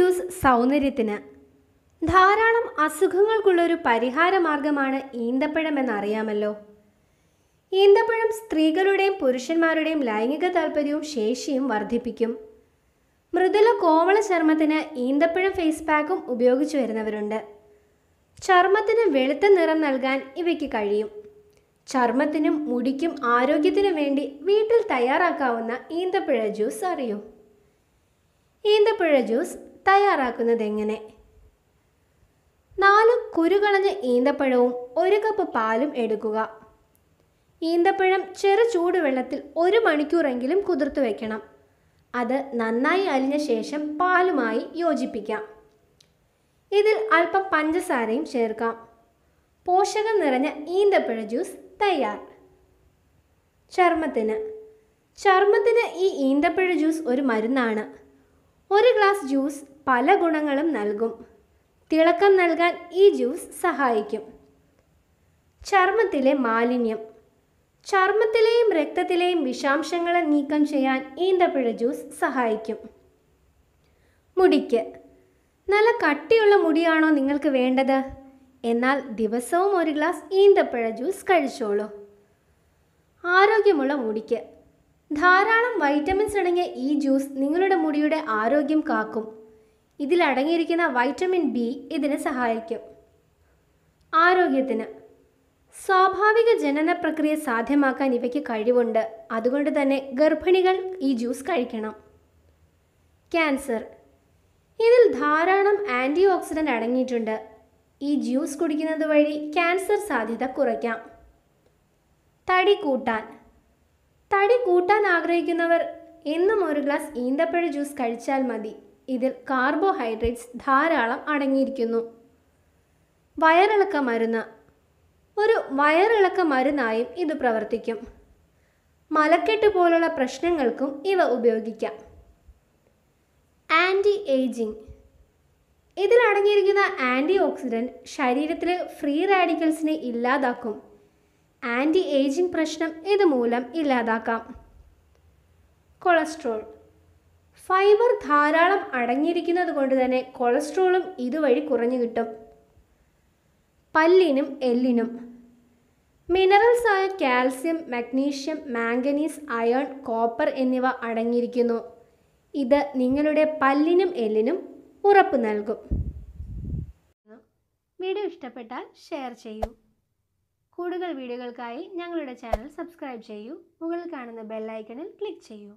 juice സൗന്ദര്യത്തിന് ധാരാളം അസുഖങ്ങൾക്കുള്ളൊരു പരിഹാര മാർഗമാണ് ഈന്തപ്പഴം എന്നറിയാമല്ലോ ഈന്തപ്പഴം സ്ത്രീകളുടെയും പുരുഷന്മാരുടെയും ലൈംഗിക താല്പര്യവും ശേഷിയും വർദ്ധിപ്പിക്കും മൃദുല കോവള ചർമ്മത്തിന് ഈന്തപ്പഴം ഫേസ് പാക്കും ഉപയോഗിച്ചു വരുന്നവരുണ്ട് ചർമ്മത്തിന് വെളുത്ത നിറം നൽകാൻ ഇവയ്ക്ക് കഴിയും ചർമ്മത്തിനും മുടിക്കും ആരോഗ്യത്തിനും വേണ്ടി വീട്ടിൽ തയ്യാറാക്കാവുന്ന ഈന്തപ്പഴ ജ്യൂസ് അറിയൂ ഈന്തപ്പഴ ജ്യൂസ് തയ്യാറാക്കുന്നത് എങ്ങനെ നാല് കുരുകളഞ്ഞ ഈന്തപ്പഴവും ഒരു കപ്പ് പാലും എടുക്കുക ഈന്തപ്പഴം ചെറു ചൂടുവെള്ളത്തിൽ ഒരു മണിക്കൂറെങ്കിലും കുതിർത്തു വയ്ക്കണം അത് നന്നായി അലിഞ്ഞ ശേഷം പാലുമായി യോജിപ്പിക്കാം ഇതിൽ അല്പം പഞ്ചസാരയും ചേർക്കാം പോഷകം നിറഞ്ഞ ഈന്തപ്പഴ ജ്യൂസ് തയ്യാർ ചർമ്മത്തിന് ചർമ്മത്തിന് ഈ ഈന്തപ്പഴ ജ്യൂസ് ഒരു മരുന്നാണ് ഒരു ഗ്ലാസ് ജ്യൂസ് പല ഗുണങ്ങളും നൽകും തിളക്കം നൽകാൻ ഈ ജ്യൂസ് സഹായിക്കും ചർമ്മത്തിലെ മാലിന്യം ചർമ്മത്തിലെയും രക്തത്തിലെയും വിഷാംശങ്ങളെ നീക്കം ചെയ്യാൻ ഈന്തപ്പഴ ജ്യൂസ് സഹായിക്കും മുടിക്ക് നല്ല കട്ടിയുള്ള മുടിയാണോ നിങ്ങൾക്ക് വേണ്ടത് എന്നാൽ ദിവസവും ഒരു ഗ്ലാസ് ഈന്തപ്പഴ ജ്യൂസ് കഴിച്ചോളൂ ആരോഗ്യമുള്ള മുടിക്ക് ധാരാളം വൈറ്റമിൻസ് അടങ്ങിയ ഈ ജ്യൂസ് നിങ്ങളുടെ മുടിയുടെ ആരോഗ്യം കാക്കും ഇതിലടങ്ങിയിരിക്കുന്ന വൈറ്റമിൻ ബി ഇതിനെ സഹായിക്കും ആരോഗ്യത്തിന് സ്വാഭാവിക ജനന പ്രക്രിയ സാധ്യമാക്കാൻ ഇവയ്ക്ക് കഴിവുണ്ട് അതുകൊണ്ട് തന്നെ ഗർഭിണികൾ ഈ ജ്യൂസ് കഴിക്കണം ക്യാൻസർ ഇതിൽ ധാരാളം ആൻറ്റി ഓക്സിഡൻറ്റ് അടങ്ങിയിട്ടുണ്ട് ഈ ജ്യൂസ് കുടിക്കുന്നത് വഴി ക്യാൻസർ സാധ്യത കുറയ്ക്കാം തടി കൂട്ടാൻ തടി കൂട്ടാൻ ആഗ്രഹിക്കുന്നവർ എന്നും ഒരു ഗ്ലാസ് ഈന്തപ്പഴ ജ്യൂസ് കഴിച്ചാൽ മതി ഇതിൽ കാർബോഹൈഡ്രേറ്റ്സ് ധാരാളം അടങ്ങിയിരിക്കുന്നു വയറിളക്ക മരുന്ന് ഒരു വയറിളക്ക മരുന്നായും ഇത് പ്രവർത്തിക്കും മലക്കെട്ട് പോലുള്ള പ്രശ്നങ്ങൾക്കും ഇവ ഉപയോഗിക്കാം ആൻറ്റി ഏജിംഗ് ഇതിലടങ്ങിയിരിക്കുന്ന ആൻറ്റി ഓക്സിഡൻറ്റ് ശരീരത്തിലെ ഫ്രീ റാഡിക്കൽസിനെ ഇല്ലാതാക്കും ആൻറ്റി ഏജിംഗ് പ്രശ്നം ഇതുമൂലം ഇല്ലാതാക്കാം കൊളസ്ട്രോൾ ഫൈബർ ധാരാളം അടങ്ങിയിരിക്കുന്നത് കൊണ്ട് തന്നെ കൊളസ്ട്രോളും ഇതുവഴി കുറഞ്ഞു കിട്ടും പല്ലിനും എല്ലിനും മിനറൽസായ calcium magnesium manganese iron copper എന്നിവ അടങ്ങിയിരിക്കുന്നു ഇത് നിങ്ങളുടെ പല്ലിനും എല്ലിനും ഉറപ്പ് നൽകും വീഡിയോ ഇഷ്ടപ്പെട്ടാൽ ഷെയർ ചെയ്യൂ കൂടുതൽ വീഡിയോകൾക്കായി ഞങ്ങളുടെ ചാനൽ സബ്സ്ക്രൈബ് ചെയ്യൂ മുകളിൽ കാണുന്ന ബെല്ലൈക്കണിൽ ക്ലിക്ക് ചെയ്യൂ